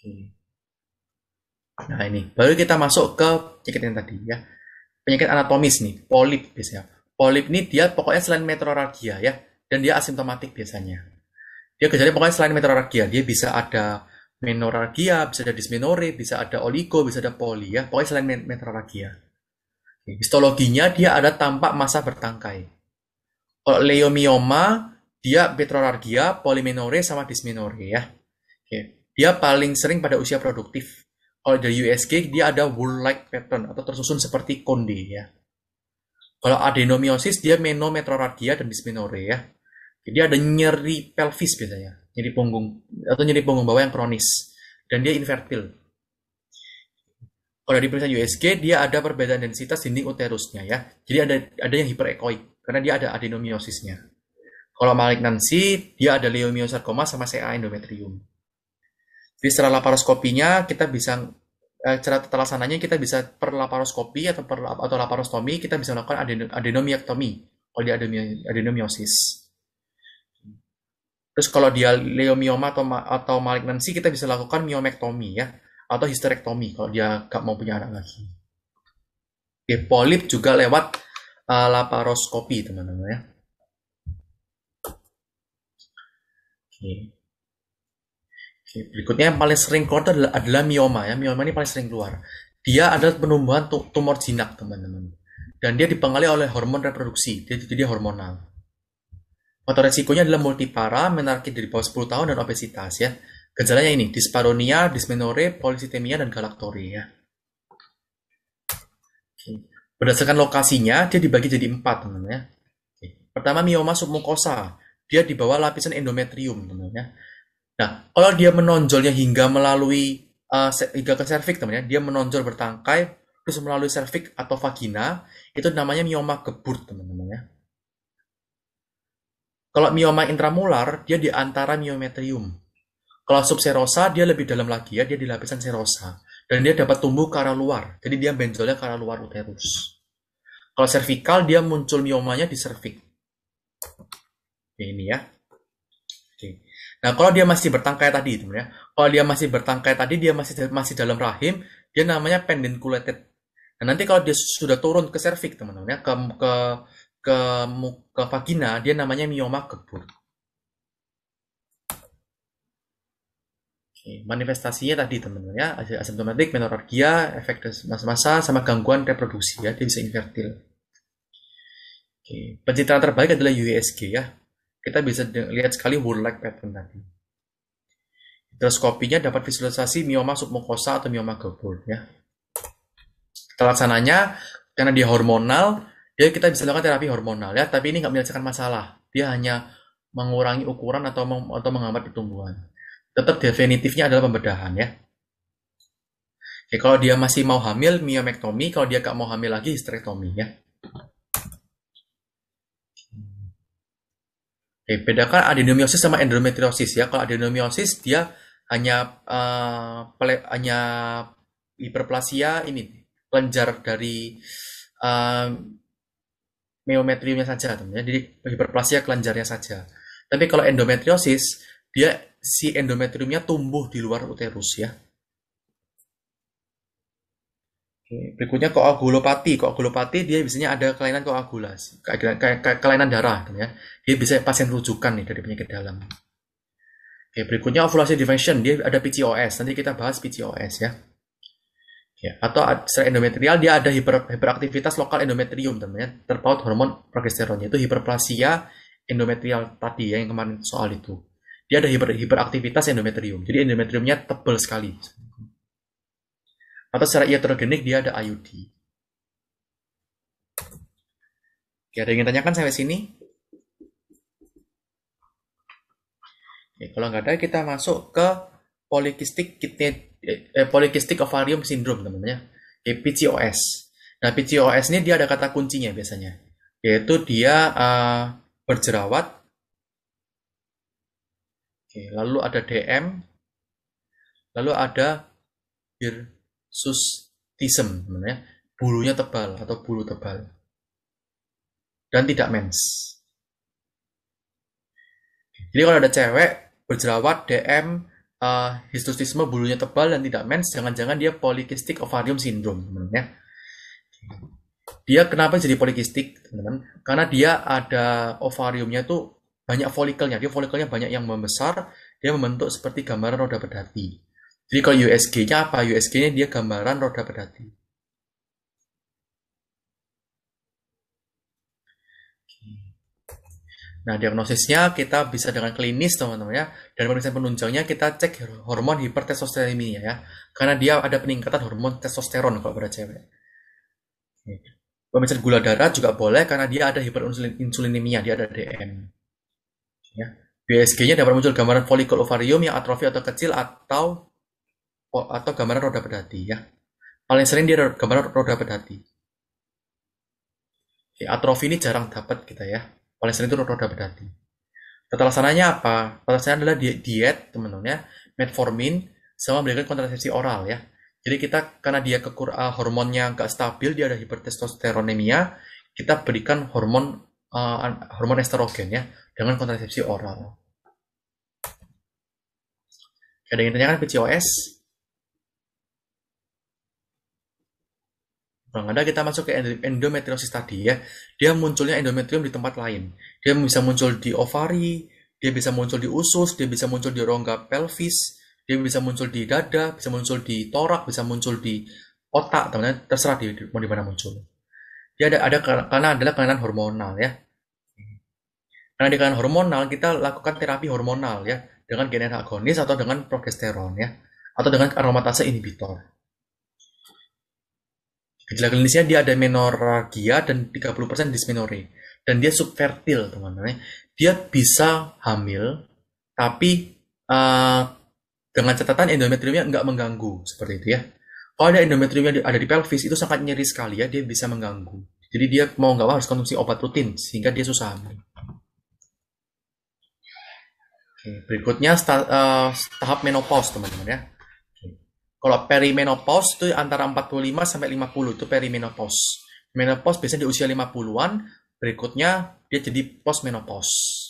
Oke. Nah ini baru kita masuk ke penyakit yang tadi ya. Penyakit anatomis nih, polip biasanya. Polip ini dia pokoknya selain metroragia ya, dan dia asimptomatik biasanya. Dia gejalanya pokoknya selain metroragia, dia bisa ada menoragia, bisa ada dismenore, bisa ada oligo, bisa ada poli ya, pokoknya selain metroragia. Histologinya dia ada tampak masa bertangkai. Kalau leiomioma dia metroragia, polimenore sama dismenore ya. Dia paling sering pada usia produktif. Kalau dari USG, dia ada wool-like pattern atau tersusun seperti konde ya. Kalau adenomiosis, dia menometroradia dan dysmenorrhea ya. Jadi ada nyeri pelvis biasanya, nyeri punggung atau nyeri punggung bawah yang kronis dan dia invertil. Kalau dari periksa USG dia ada perbedaan densitas dinding uterusnya ya. Jadi ada ada yang hiperekoik karena dia ada adenomiosisnya. Kalau malignansi dia ada leiomyosarcoma sama CA endometrium. Di secara laparoskopinya kita bisa eh, cara terlaksananya kita bisa per laparoskopi atau per atau laparostomi kita bisa melakukan aden, adenomiektomi kalau dia adenomiosis. Terus kalau dia leomioma atau atau malignansi kita bisa lakukan miomektomi ya atau histerektomi kalau dia nggak mau punya anak lagi. Oke, polip juga lewat uh, laparoskopi teman-teman ya. Oke berikutnya yang paling sering keluar adalah, adalah mioma ya. Mioma ini paling sering keluar. Dia adalah penumbuhan tumor jinak, teman-teman. Dan dia dipengaruhi oleh hormon reproduksi. Dia jadi hormonal. Faktor resikonya adalah multipara, menarki dari bawah 10 tahun, dan obesitas ya. Gejalanya ini, disparonia, dismenore, polisitemia, dan galaktoria ya. Berdasarkan lokasinya, dia dibagi jadi empat teman teman ya. Pertama mioma submukosa, dia di bawah lapisan endometrium teman teman ya. Nah, kalau dia menonjolnya hingga melalui uh, hingga ke teman ya dia menonjol bertangkai terus melalui serviks atau vagina, itu namanya mioma gebur, teman-teman ya. Kalau mioma intramular, dia di antara miometrium. Kalau subserosa, dia lebih dalam lagi ya, dia di lapisan serosa. Dan dia dapat tumbuh ke arah luar, jadi dia benjolnya ke arah luar uterus. Kalau servikal dia muncul miomanya di serviks. Ini ya. Nah, kalau dia masih bertangkai tadi sebenarnya, kalau dia masih bertangkai tadi dia masih masih dalam rahim, dia namanya pendinculated. Nah, nanti kalau dia sudah turun ke serviks, teman-teman ya, ke ke ke ke vagina, dia namanya mioma kebun. manifestasinya tadi teman-teman ya, asimptomatik, menorrhagia, efek masa-masa sama gangguan reproduksi ya, dia bisa infertil. pencitraan terbaik adalah USG ya, kita bisa lihat sekali whorl-like pattern tadi. Hidroskopinya dapat visualisasi mioma submukosa atau mioma gebul ya. Terlaksananya karena dia hormonal, dia kita bisa lakukan terapi hormonal ya, tapi ini nggak menyelesaikan masalah. Dia hanya mengurangi ukuran atau meng atau menghambat pertumbuhan. Tetap definitifnya adalah pembedahan ya. Oke, kalau dia masih mau hamil, miomektomi. Kalau dia nggak mau hamil lagi, histerektomi ya. Oke, bedakan adenomiosis sama endometriosis ya. Kalau adenomiosis dia hanya uh, eh, ple, hanya hiperplasia ini kelenjar dari uh, meometriumnya saja, teman ya. Jadi hiperplasia kelenjarnya saja. Tapi kalau endometriosis dia si endometriumnya tumbuh di luar uterus ya. Oke, berikutnya koagulopati. Koagulopati dia biasanya ada kelainan koagulasi, kelainan darah, gitu ya. Dia bisa pasien rujukan nih dari penyakit dalam. Oke, berikutnya ovulasi dysfunction. Dia ada PCOS. Nanti kita bahas PCOS ya. Ya, atau secara endometrial dia ada hiper, hiperaktivitas lokal endometrium teman ya terpaut hormon progesteron yaitu hiperplasia endometrial tadi ya, yang kemarin soal itu. Dia ada hiper, hiperaktivitas endometrium. Jadi endometriumnya tebal sekali atau secara iatrogenik dia ada IUD. Oke, ada yang ingin tanyakan sampai sini? Oke, kalau nggak ada, kita masuk ke polikistik kidney, eh, polikistik ovarium syndrome, teman-teman ya. PCOS. Nah, PCOS ini dia ada kata kuncinya biasanya, yaitu dia uh, berjerawat, Oke, lalu ada DM, lalu ada sustism ya, bulunya tebal atau bulu tebal dan tidak mens jadi kalau ada cewek berjerawat DM uh, eh, histostisme bulunya tebal dan tidak mens jangan-jangan dia polikistik ovarium syndrome ya. dia kenapa jadi polikistik teman-teman karena dia ada ovariumnya tuh banyak folikelnya dia folikelnya banyak yang membesar dia membentuk seperti gambaran roda berdati. Jadi kalau USG-nya apa? USG-nya dia gambaran roda pedati. Nah, diagnosisnya kita bisa dengan klinis, teman-teman ya. Dan pemeriksaan penunjangnya kita cek hormon hipertestosteronemia ya. Karena dia ada peningkatan hormon testosteron kalau pada cewek. Pemeriksaan gula darah juga boleh karena dia ada hiperinsulinemia, dia ada DM. Ya. BSG-nya dapat muncul gambaran folikel ovarium yang atrofi atau kecil atau Oh, atau gambaran roda pedati ya. Paling sering dia gambaran roda pedati. Ya, atrofi ini jarang dapat kita ya. Paling sering itu roda pedati. Tata laksananya apa? Tata laksananya adalah diet teman-teman ya. Metformin sama memberikan kontrasepsi oral ya. Jadi kita karena dia kekur uh, hormonnya nggak stabil, dia ada hipertestosteronemia, kita berikan hormon uh, hormon estrogen ya dengan kontrasepsi oral. Ada yang ditanyakan PCOS? Belum nah, kita masuk ke endometriosis tadi ya. Dia munculnya endometrium di tempat lain. Dia bisa muncul di ovari, dia bisa muncul di usus, dia bisa muncul di rongga pelvis, dia bisa muncul di dada, bisa muncul di torak, bisa muncul di otak, teman-teman, terserah di, di di mana muncul. Dia ada ada karena adalah kelainan hormonal ya. Karena di kelainan hormonal kita lakukan terapi hormonal ya dengan genetik agonis atau dengan progesteron ya atau dengan aromatase inhibitor. Gejala klinisnya dia ada menorragia dan 30% dismenore. Dan dia subfertil, teman-teman. Dia bisa hamil, tapi uh, dengan catatan endometriumnya nggak mengganggu, seperti itu ya. Kalau ada endometriumnya ada di pelvis, itu sangat nyeri sekali ya, dia bisa mengganggu. Jadi dia mau nggak mau harus konsumsi obat rutin, sehingga dia susah hamil. Oke, berikutnya sta, uh, tahap menopause, teman-teman ya kalau perimenopause itu antara 45 sampai 50 itu perimenopause. Menopause biasanya di usia 50-an, berikutnya dia jadi postmenopause.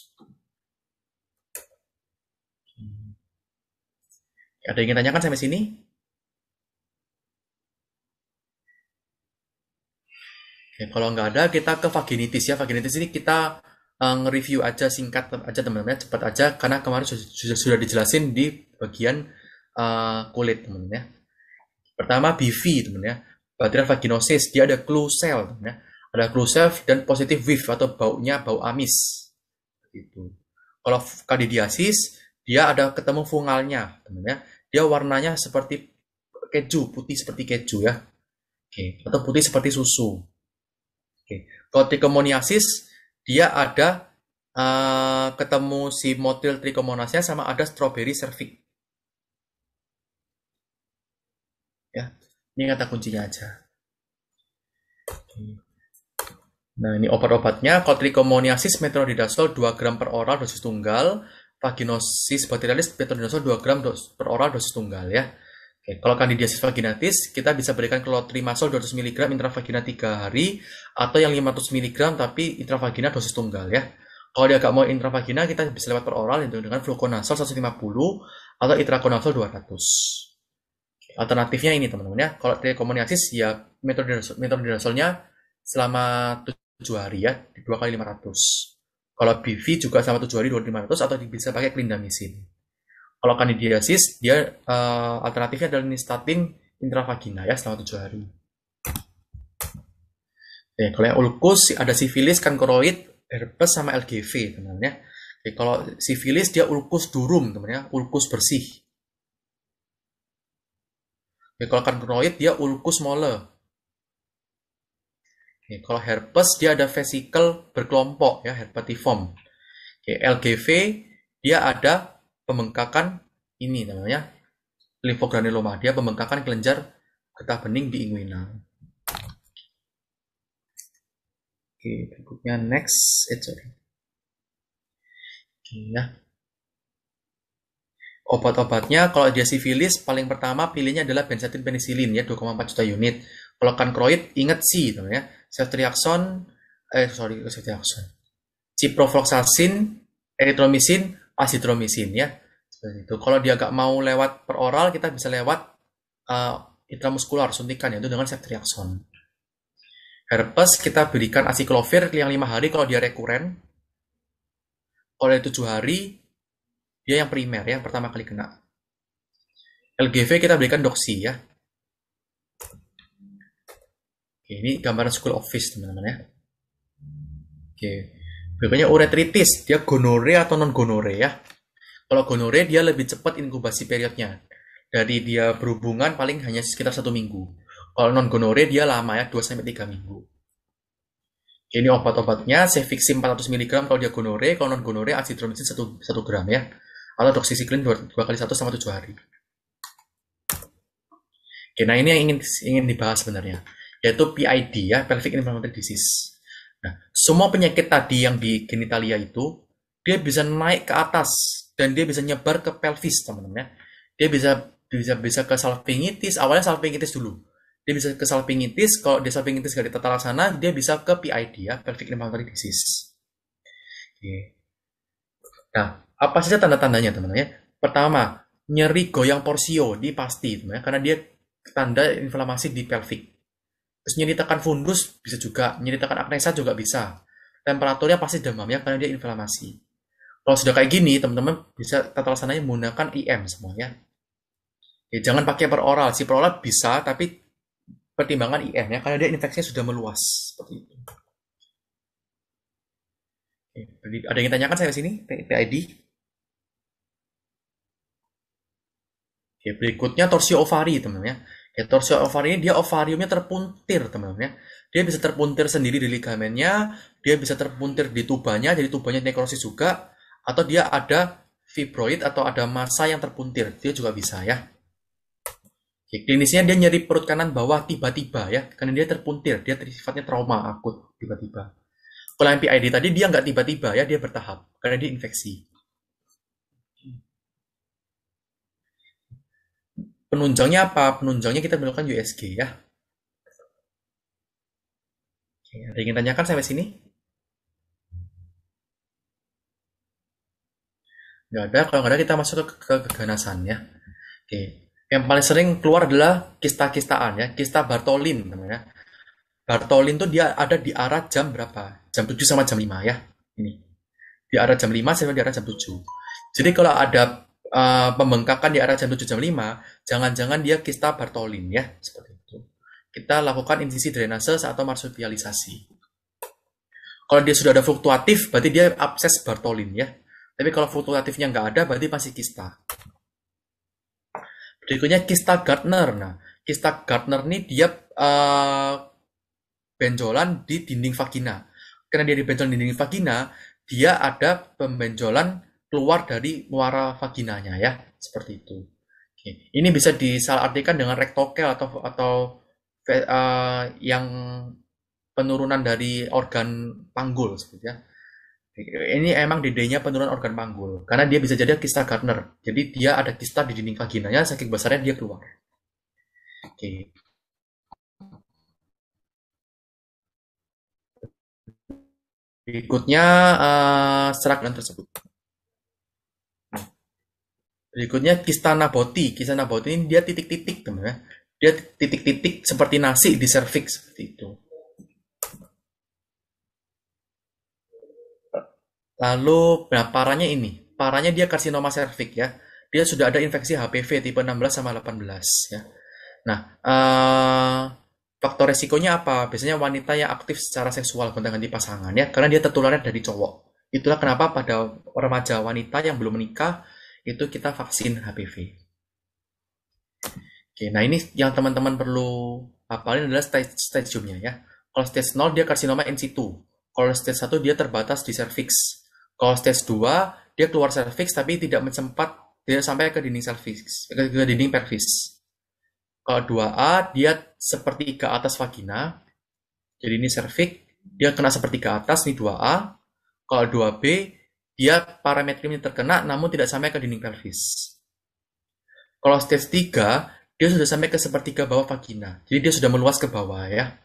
Ada yang ingin tanyakan sampai sini? Oke, kalau nggak ada, kita ke vaginitis ya. Vaginitis ini kita eh, nge-review aja singkat aja teman-teman, ya. cepat aja karena kemarin sudah, sudah dijelasin di bagian Eh, kulit teman ya. Pertama BV teman ya, vaginosis dia ada clue cell teman ya. Ada clue cell dan positif whiff atau baunya bau amis. Gitu. Kalau candidiasis dia ada ketemu fungalnya teman ya. Dia warnanya seperti keju, putih seperti keju ya. Oke, atau putih seperti susu. Oke. Kalau trichomoniasis dia ada uh, ketemu si motil trichomonasnya sama ada strawberry cervix ini kata kuncinya aja nah ini obat-obatnya kotrikomuniasis metronidazol 2 gram per oral dosis tunggal vaginosis bakterialis metronidazol 2 gram dos, per oral dosis tunggal ya Oke, kalau kandidiasis vaginatis, kita bisa berikan klotrimazol 200 mg intravagina 3 hari atau yang 500 mg tapi intravagina dosis tunggal ya. Kalau dia agak mau intravagina, kita bisa lewat per oral dengan fluconazol 150 atau itraconazol 200. Alternatifnya ini teman-teman ya, kalau telekomunikasis ya metode metode russell selama 7 hari ya, 2 kali 500. Kalau BV juga selama 7 hari 2500 atau bisa pakai clindamycin. Kalau kandidiasis dia uh, alternatifnya adalah nistatin intravagina ya selama 7 hari. Oke, kalau yang ulkus ada sifilis, kankeroid, herpes sama LGV teman-teman ya. Oke, kalau sifilis dia ulkus durum teman-teman ya, ulkus bersih. Ya, kalau dia ulkus mole. Oke, kalau herpes dia ada vesikel berkelompok ya herpetiform. Oke, LGV dia ada pembengkakan ini namanya limfogranuloma. Dia pembengkakan kelenjar getah bening di inguinal. Oke, berikutnya next, eh sorry. Oke, ya. Obat-obatnya kalau dia sifilis paling pertama pilihnya adalah benzatin penisilin ya 2,4 juta unit. Kalau kankroid ingat sih itu ya. Ceftriaxone eh sorry ceftriaxone. Ciprofloxacin, eritromisin, azitromisin ya. Seperti itu. Kalau dia agak mau lewat per oral kita bisa lewat uh, intramuskular suntikan yaitu dengan ceftriaxone. Herpes kita berikan asiklovir yang lima hari kalau dia rekuren. Kalau dia tujuh hari dia yang primer, ya, yang pertama kali kena. LGV kita berikan doksi ya. Oke, ini gambaran school office teman-teman ya. Oke, berikutnya uretritis, dia gonore atau non gonore ya. Kalau gonore dia lebih cepat inkubasi periodnya. Dari dia berhubungan paling hanya sekitar satu minggu. Kalau non gonore dia lama ya 2 sampai 3 minggu. Oke, ini obat-obatnya, cefixim 400 mg kalau dia gonore, kalau non gonore azitromisin 1, 1 gram ya atau doxycycline 2, dua kali satu sama tujuh hari. Oke, nah ini yang ingin ingin dibahas sebenarnya, yaitu PID ya, pelvic inflammatory disease. Nah, semua penyakit tadi yang di genitalia itu dia bisa naik ke atas dan dia bisa nyebar ke pelvis, teman-teman ya. Dia bisa bisa bisa ke salpingitis, awalnya salpingitis dulu. Dia bisa ke salpingitis, kalau dia salpingitis gak ditata laksana, dia bisa ke PID ya, pelvic inflammatory disease. Oke. Nah, apa saja tanda-tandanya teman-teman ya pertama nyeri goyang porsio di pasti teman, ya. karena dia tanda inflamasi di pelvic terus nyeri tekan fundus bisa juga nyeri tekan agnesa juga bisa temperaturnya pasti demam ya karena dia inflamasi kalau sudah kayak gini teman-teman bisa tata laksananya menggunakan IM semuanya ya jangan pakai peroral si peroral bisa tapi pertimbangan IM ya karena dia infeksinya sudah meluas seperti itu ada yang ditanyakan saya di sini PID? Oke, berikutnya torsio ovari, teman-teman ya. Oke, torsio ovari ini dia ovariumnya terpuntir, teman-teman ya. Dia bisa terpuntir sendiri di ligamennya, dia bisa terpuntir di tubanya, jadi tubanya nekrosis juga, atau dia ada fibroid atau ada massa yang terpuntir, dia juga bisa ya. Oke, klinisnya dia nyeri perut kanan bawah tiba-tiba ya, karena dia terpuntir, dia sifatnya trauma akut tiba-tiba. Kalau MPID tadi dia nggak tiba-tiba ya, dia bertahap karena dia infeksi. penunjangnya apa? Penunjangnya kita menggunakan USG ya. Oke, ada yang ingin tanyakan sampai sini? Gak ada, kalau nggak ada kita masuk ke, ke keganasan ya. Oke, yang paling sering keluar adalah kista-kistaan ya, kista Bartolin namanya. Bartolin tuh dia ada di arah jam berapa? Jam 7 sama jam 5 ya. Ini. Di arah jam 5 sampai di arah jam 7. Jadi kalau ada uh, pembengkakan di arah jam 7 jam 5, Jangan-jangan dia kista Bartolin ya, seperti itu. Kita lakukan insisi drainase atau marsupialisasi. Kalau dia sudah ada fluktuatif, berarti dia abses Bartolin ya. Tapi kalau fluktuatifnya nggak ada, berarti masih kista. Berikutnya kista Gardner. Nah, kista Gardner ini dia uh, benjolan di dinding vagina. Karena dia di benjolan dinding vagina, dia ada pembenjolan keluar dari muara vaginanya ya, seperti itu. Ini bisa disalahartikan dengan rektokel atau atau uh, yang penurunan dari organ panggul seperti ya. Ini emang dedenya penurunan organ panggul karena dia bisa jadi kista Gardner. Jadi dia ada kista di dinding vaginanya saking besarnya dia keluar. Oke. Berikutnya uh, eh, serak tersebut. Berikutnya kista naboti kista naboti ini dia titik-titik, teman teman Dia titik-titik seperti nasi di cervix seperti itu. Lalu nah parahnya ini, parahnya dia karsinoma cervix ya. Dia sudah ada infeksi HPV tipe 16 sama 18 ya. Nah, uh, faktor resikonya apa? Biasanya wanita yang aktif secara seksual gonta-ganti pasangan ya, karena dia tertularnya dari cowok. Itulah kenapa pada remaja wanita yang belum menikah itu kita vaksin HPV. Oke, nah ini yang teman-teman perlu hafalin adalah stage stadiumnya ya. Kalau stage 0 dia karsinoma in situ. Kalau stage 1 dia terbatas di serviks. Kalau stage 2 dia keluar serviks tapi tidak sempat dia sampai ke dinding serviks, ke, dinding pervis. Kalau 2A dia seperti ke atas vagina. Jadi ini serviks, dia kena seperti ke atas nih 2A. Kalau 2B dia parameternya terkena namun tidak sampai ke dinding pelvis. Kalau stage 3, dia sudah sampai ke sepertiga bawah vagina. Jadi dia sudah meluas ke bawah ya.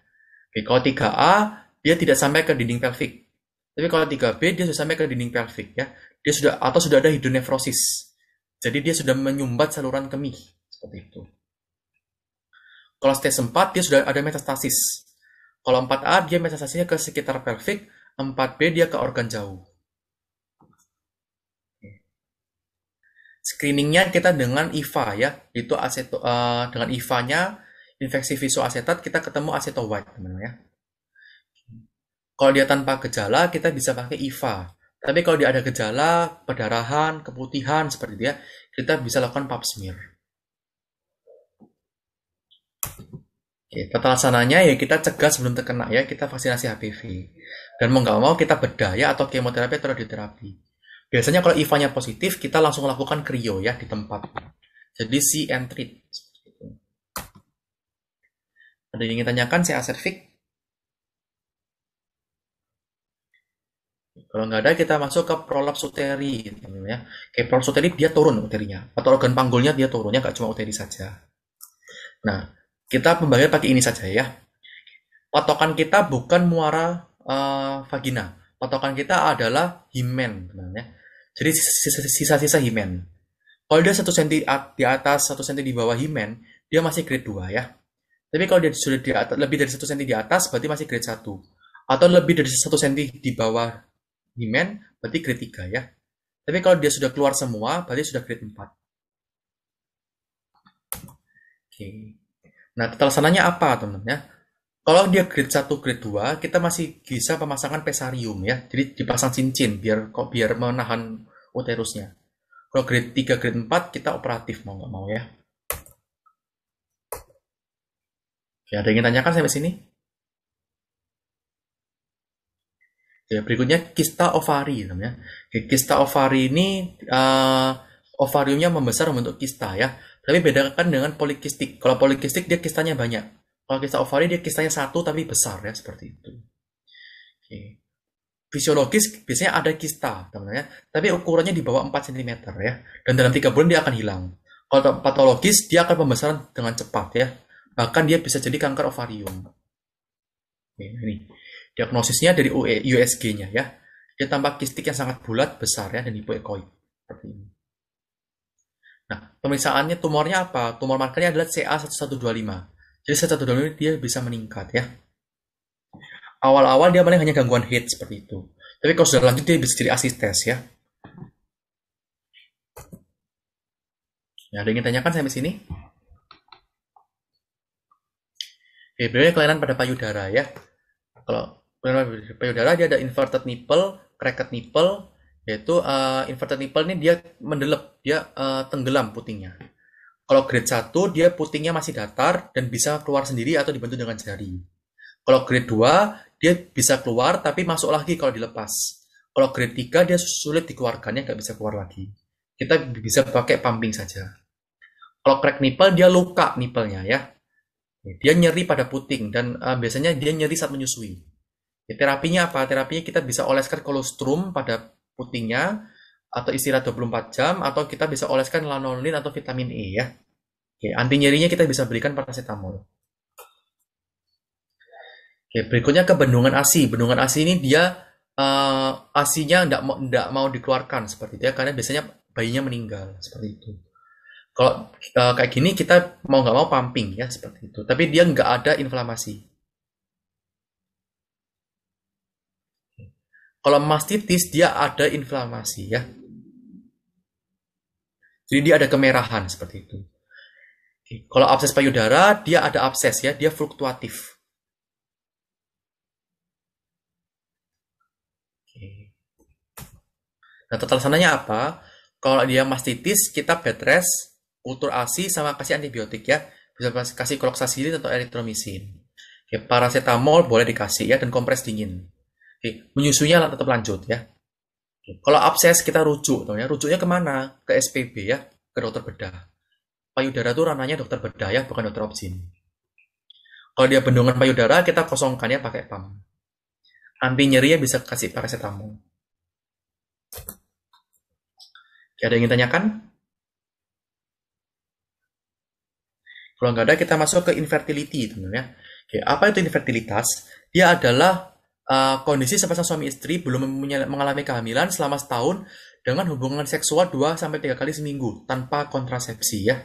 Oke, kalau 3A, dia tidak sampai ke dinding pelvik. Tapi kalau 3B, dia sudah sampai ke dinding pelvik ya. Dia sudah atau sudah ada hidronefrosis. Jadi dia sudah menyumbat saluran kemih seperti itu. Kalau stage 4, dia sudah ada metastasis. Kalau 4A, dia metastasisnya ke sekitar pelvik, 4B dia ke organ jauh. screeningnya kita dengan IVA ya itu aseto uh, dengan IVA-nya infeksi visoasetat kita ketemu white teman-teman ya kalau dia tanpa gejala kita bisa pakai IVA tapi kalau dia ada gejala perdarahan keputihan seperti dia ya, kita bisa lakukan pap smear Oke, tata laksananya ya kita cegah sebelum terkena ya kita vaksinasi HPV dan mau nggak mau kita bedah ya atau kemoterapi atau radioterapi. Biasanya kalau IVA-nya positif, kita langsung lakukan krio ya di tempat. Jadi si and treat. Ada yang ingin tanyakan saya aservik? Kalau nggak ada kita masuk ke prolaps uteri gitu, ya. Kayak prolaps uteri dia turun uterinya atau organ panggulnya dia turunnya nggak cuma uteri saja. Nah, kita pembagian pakai ini saja ya. Patokan kita bukan muara uh, vagina. Patokan kita adalah himen, teman ya. Jadi sisa-sisa Himen. Kalau dia satu senti di atas, satu senti di bawah Himen, dia masih grade 2 ya. Tapi kalau dia sudah di atas, lebih dari satu senti di atas, berarti masih grade 1. Atau lebih dari satu senti di bawah Himen, berarti grade 3 ya. Tapi kalau dia sudah keluar semua, berarti sudah grade 4. Oke. Nah, tata apa, teman-teman ya? Kalau dia grade 1, grade 2, kita masih bisa pemasangan pesarium ya. Jadi dipasang cincin biar kok biar menahan uterusnya. Kalau grade 3, grade 4 kita operatif mau nggak mau ya. Ya, ada yang ingin tanyakan sampai sini? Ya, berikutnya kista ovari namanya. Kista ovari ini uh, ovariumnya membesar membentuk kista ya. Tapi bedakan dengan polikistik. Kalau polikistik dia kistanya banyak. Kalau kisah ovari dia kisahnya satu tapi besar ya seperti itu. Oke. Fisiologis biasanya ada kista, teman-teman ya. Tapi ukurannya di bawah 4 cm ya. Dan dalam tiga bulan dia akan hilang. Kalau patologis dia akan pembesaran dengan cepat ya. Bahkan dia bisa jadi kanker ovarium. Oke, ini diagnosisnya dari USG-nya e, ya. Dia tampak kistik yang sangat bulat, besar ya, dan hipoekoid. Seperti ini. Nah, pemeriksaannya tumornya apa? Tumor markernya adalah CA1125. Jadi satu dulu dia bisa meningkat ya. Awal-awal dia paling hanya gangguan hate seperti itu. Tapi kalau sudah lanjut dia bisa jadi asistens ya. Ya, ada yang ingin tanyakan sampai sini? Oke, berarti kelainan pada payudara ya. Kalau payudara dia ada inverted nipple, cracked nipple, yaitu uh, inverted nipple ini dia mendelep, dia uh, tenggelam putingnya. Kalau grade 1 dia putingnya masih datar dan bisa keluar sendiri atau dibantu dengan jari. Kalau grade 2 dia bisa keluar tapi masuk lagi kalau dilepas. Kalau grade 3 dia sulit dikeluarkannya nggak bisa keluar lagi. Kita bisa pakai pumping saja. Kalau crack nipple dia luka nipplenya ya. Dia nyeri pada puting dan uh, biasanya dia nyeri saat menyusui. Ya, terapinya apa? Terapinya kita bisa oleskan kolostrum pada putingnya atau istirahat 24 jam atau kita bisa oleskan lanolin atau vitamin E ya. Oke, anti nyerinya kita bisa berikan paracetamol. Oke, berikutnya ke bendungan ASI. Bendungan ASI ini dia uh, eh, asinya tidak tidak mau dikeluarkan seperti itu ya karena biasanya bayinya meninggal seperti itu. Kalau uh, kayak gini kita mau nggak mau pumping ya seperti itu. Tapi dia nggak ada inflamasi. Kalau mastitis dia ada inflamasi ya. Jadi dia ada kemerahan seperti itu. Kalau abses payudara, dia ada abses ya, dia fluktuatif. Nah, total sananya apa? Kalau dia mastitis, kita bed rest, kultur ASI sama kasih antibiotik ya. Bisa kasih kloksasilin atau eritromisin. Oke, paracetamol boleh dikasih ya dan kompres dingin. Oke, menyusunya tetap lanjut ya. Kalau abses kita rujuk, tuh ya. Rujuknya kemana? Ke SPB ya, ke dokter bedah. Payudara itu ranahnya dokter bedah ya, bukan dokter opsin. Kalau dia bendungan payudara, kita kosongkannya pakai PAM. Anti nyeri ya bisa kasih paracetamol. Ada yang ingin tanyakan? Kalau nggak ada, kita masuk ke infertility. Teman -teman, ya. Oke, apa itu infertilitas? Dia adalah uh, kondisi sepasang suami istri belum mengalami kehamilan selama setahun dengan hubungan seksual 2 sampai 3 kali seminggu tanpa kontrasepsi ya.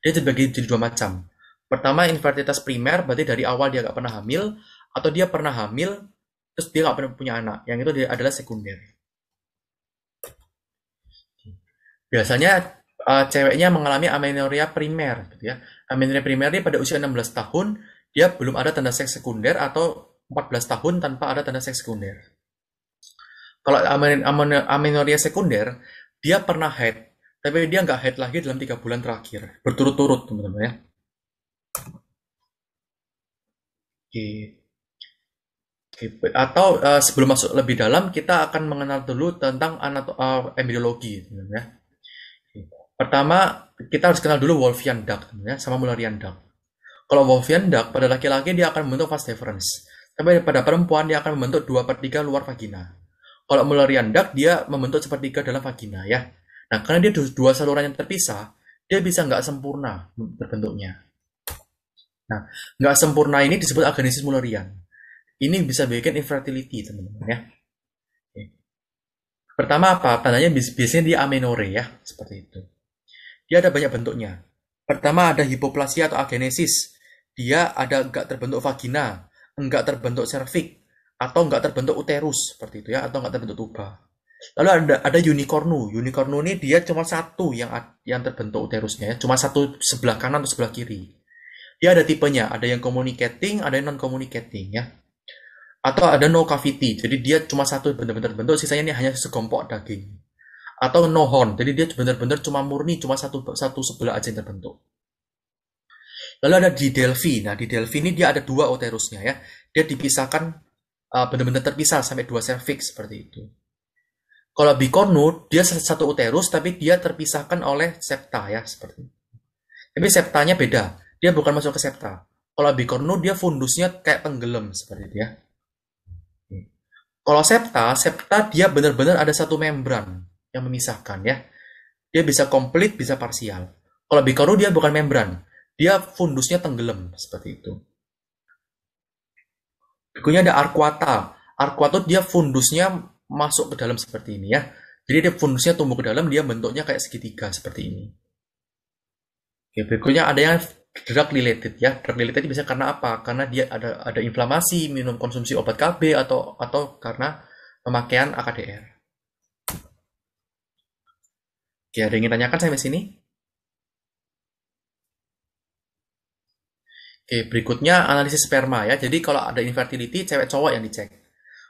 Dia terbagi jadi dua macam. Pertama infertilitas primer berarti dari awal dia nggak pernah hamil atau dia pernah hamil terus dia nggak pernah punya anak. Yang itu adalah sekunder. Biasanya uh, ceweknya mengalami amenorrhea primer gitu ya. Amenorrhea primer ini pada usia 16 tahun dia belum ada tanda seks sekunder atau 14 tahun tanpa ada tanda seks sekunder. Kalau amenorrhea amenoria sekunder, dia pernah head, tapi dia nggak head lagi dalam tiga bulan terakhir, berturut-turut teman-teman ya. Atau uh, sebelum masuk lebih dalam, kita akan mengenal dulu tentang anato uh, eh, embriologi. teman-teman ya. Pertama, kita harus kenal dulu Wolfian Duck, teman-teman ya, sama Mullerian duct. Kalau Wolfian Duck, pada laki-laki dia akan membentuk fast difference. Tapi pada perempuan dia akan membentuk 2 per 3 luar vagina. Kalau melarian duct, dia membentuk sepertiga dalam vagina ya. Nah, karena dia dua saluran yang terpisah, dia bisa nggak sempurna terbentuknya. Nah, nggak sempurna ini disebut agenesis mullerian. Ini bisa bikin infertility, teman-teman ya. Pertama apa? Tandanya biasanya dia amenore ya, seperti itu. Dia ada banyak bentuknya. Pertama ada hipoplasia atau agenesis. Dia ada nggak terbentuk vagina, enggak terbentuk servik atau enggak terbentuk uterus seperti itu ya atau enggak terbentuk tuba. Lalu ada ada unicornu. Unicornu ini dia cuma satu yang yang terbentuk uterusnya ya, cuma satu sebelah kanan atau sebelah kiri. Dia ada tipenya, ada yang communicating, ada yang non communicating ya. Atau ada no cavity. Jadi dia cuma satu benar-benar bentuk, sisanya ini hanya segompok daging. Atau no horn. Jadi dia benar-benar cuma murni cuma satu satu sebelah aja yang terbentuk. Lalu ada di Delphi. Nah, di Delphi ini dia ada dua uterusnya ya. Dia dipisahkan uh, benar-benar terpisah sampai dua cervix seperti itu. Kalau bicornu, dia satu uterus tapi dia terpisahkan oleh septa ya seperti itu. Tapi septanya beda. Dia bukan masuk ke septa. Kalau bicornu dia fundusnya kayak tenggelam seperti itu ya. Kalau septa, septa dia benar-benar ada satu membran yang memisahkan ya. Dia bisa komplit, bisa parsial. Kalau bicornu dia bukan membran, dia fundusnya tenggelam seperti itu. Berikutnya ada arquata. Arquata dia fundusnya masuk ke dalam seperti ini ya. Jadi dia fundusnya tumbuh ke dalam, dia bentuknya kayak segitiga seperti ini. Oke, berikutnya ada yang drug related ya. Drug related bisa karena apa? Karena dia ada ada inflamasi, minum konsumsi obat KB atau atau karena pemakaian AKDR. Oke, ada yang ingin tanyakan sampai sini? Oke, berikutnya analisis sperma ya. Jadi kalau ada infertility, cewek cowok yang dicek.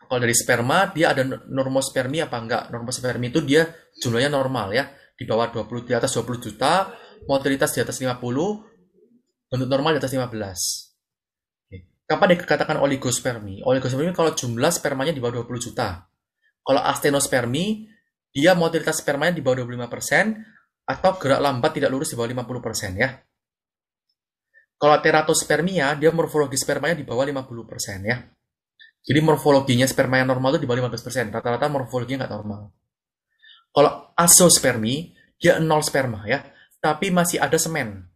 Kalau dari sperma, dia ada normospermi apa enggak? Normospermi itu dia jumlahnya normal ya. Di bawah 20, di atas 20 juta, motilitas di atas 50, bentuk normal di atas 15. Oke. Kapan dikatakan oligospermi? Oligospermi kalau jumlah spermanya di bawah 20 juta. Kalau astenospermi, dia motilitas spermanya di bawah 25%, atau gerak lambat tidak lurus di bawah 50% ya. Kalau teratospermia, dia morfologi spermanya di bawah 50% ya. Jadi morfologinya sperma yang normal itu di bawah 15%. Rata-rata morfologinya nggak normal. Kalau asospermi, dia nol sperma ya, tapi masih ada semen.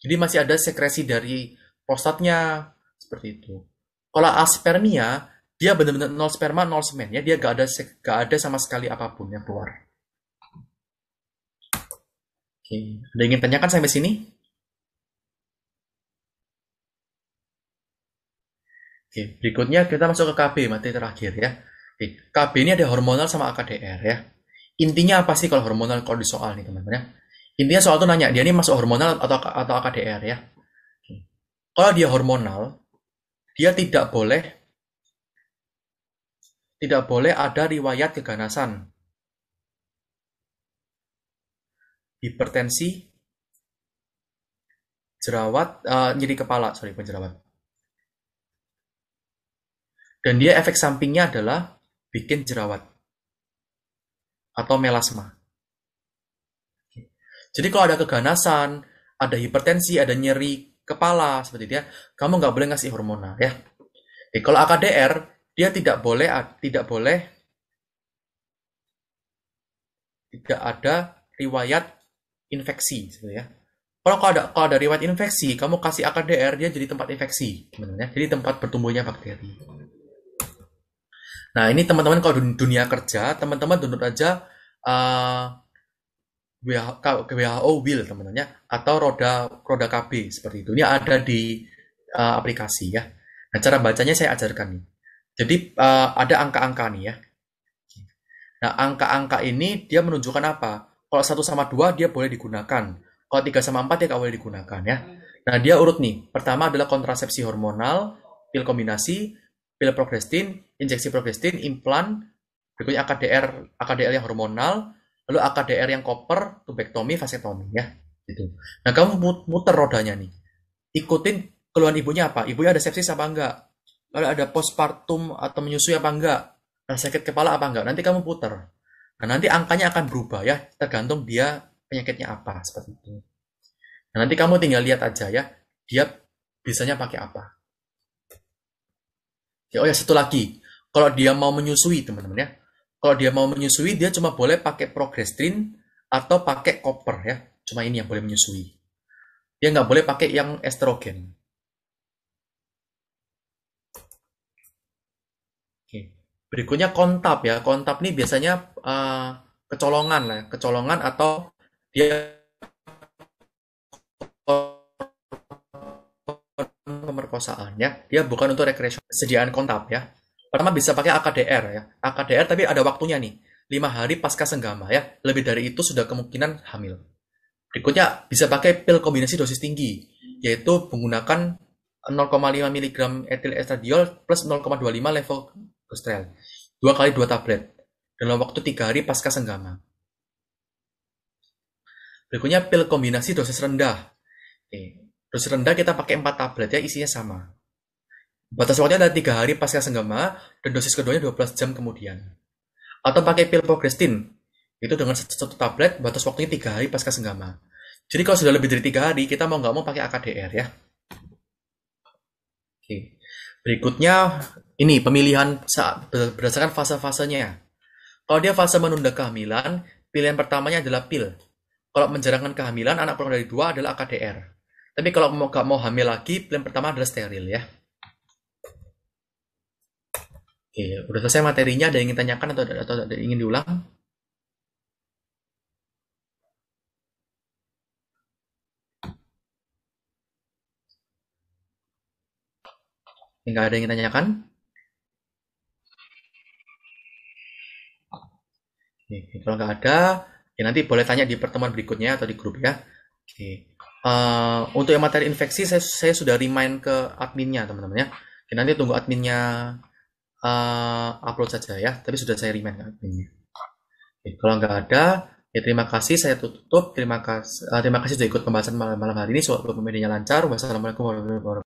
Jadi masih ada sekresi dari prostatnya, seperti itu. Kalau aspermia, dia benar-benar nol sperma, nol semen ya, dia nggak ada nggak ada sama sekali apapun yang keluar. Oke, ada yang ingin tanyakan sampai sini? Oke, berikutnya kita masuk ke KB, materi terakhir ya. Oke, KB ini ada hormonal sama AKDR ya. Intinya apa sih kalau hormonal kalau di soal nih teman-teman ya? Intinya soal itu nanya, dia ini masuk hormonal atau atau AKDR ya. Oke. Kalau dia hormonal, dia tidak boleh tidak boleh ada riwayat keganasan. Hipertensi, jerawat, uh, nyeri kepala, sorry, penjerawat. jerawat dan dia efek sampingnya adalah bikin jerawat atau melasma. Jadi kalau ada keganasan, ada hipertensi, ada nyeri kepala seperti dia, kamu nggak boleh ngasih hormona ya. Jadi, kalau AKDR dia tidak boleh tidak boleh tidak ada riwayat infeksi ya. Kalau ada kalau ada riwayat infeksi, kamu kasih AKDR dia jadi tempat infeksi sebenarnya, jadi tempat bertumbuhnya bakteri. Nah, ini teman-teman kalau dunia kerja, teman-teman download aja uh, eh, WHO Wheel teman-teman ya atau roda roda KB seperti itu. Ini ada di uh, aplikasi ya. Nah, cara bacanya saya ajarkan nih. Jadi uh, ada angka-angka nih ya. Nah, angka-angka ini dia menunjukkan apa? Kalau satu sama dua dia boleh digunakan. Kalau tiga sama empat dia nggak boleh digunakan ya. Nah, dia urut nih. Pertama adalah kontrasepsi hormonal, pil kombinasi, pil progestin, injeksi progestin, implan, berikutnya AKDR, AKDL yang hormonal, lalu AKDR yang koper, tubektomi, vasektomi ya. Gitu. Nah, kamu muter rodanya nih. Ikutin keluhan ibunya apa? Ibunya ada sepsis apa enggak? Lalu ada postpartum atau menyusui apa enggak? Rasa sakit kepala apa enggak? Nanti kamu puter. Nah, nanti angkanya akan berubah ya, tergantung dia penyakitnya apa seperti itu. Nah, nanti kamu tinggal lihat aja ya, dia biasanya pakai apa. Ya, oh ya satu lagi, kalau dia mau menyusui, teman-teman ya. Kalau dia mau menyusui, dia cuma boleh pakai progesterin atau pakai koper ya. Cuma ini yang boleh menyusui. Dia nggak boleh pakai yang estrogen. Oke. Berikutnya kontap ya. Kontap ini biasanya uh, kecolongan lah, ya. kecolongan atau dia pemerkosaan ya. Dia bukan untuk rekreasi sediaan kontap ya. Pertama bisa pakai AKDR ya. AKDR tapi ada waktunya nih. 5 hari pasca senggama ya. Lebih dari itu sudah kemungkinan hamil. Berikutnya bisa pakai pil kombinasi dosis tinggi yaitu menggunakan 0,5 mg etil estradiol plus 0,25 levogestrel. Dua kali dua tablet dalam waktu 3 hari pasca senggama. Berikutnya pil kombinasi dosis rendah. Dosis rendah kita pakai 4 tablet ya, isinya sama. Batas waktunya adalah tiga hari pasca senggama dan dosis keduanya 12 jam kemudian. Atau pakai pil progestin, itu dengan satu tablet batas waktunya tiga hari pasca senggama. Jadi kalau sudah lebih dari tiga hari, kita mau nggak mau pakai AKDR ya. Oke. Berikutnya ini pemilihan saat berdasarkan fase-fasenya. Kalau dia fase menunda kehamilan, pilihan pertamanya adalah pil. Kalau menjalankan kehamilan, anak kurang dari dua adalah AKDR. Tapi kalau mau nggak mau hamil lagi, pilihan pertama adalah steril ya. Oke, iya, udah selesai materinya ada yang ingin tanyakan atau atau ada yang ingin diulang? Enggak ada yang ingin tanyakan? Oke, kalau nggak ada, ya nanti boleh tanya di pertemuan berikutnya atau di grup ya. Oke. Uh, untuk yang materi infeksi, saya, saya sudah remind ke adminnya teman-teman ya. Oke, nanti tunggu adminnya uh, upload saja ya, tapi sudah saya remind adminnya. Kan Oke, kalau nggak ada, ya terima kasih saya tutup. Terima kasih, eh, uh, terima kasih sudah ikut pembahasan malam, malam hari ini. Semoga pemilihannya lancar. Wassalamualaikum warahmatullahi wabarakatuh.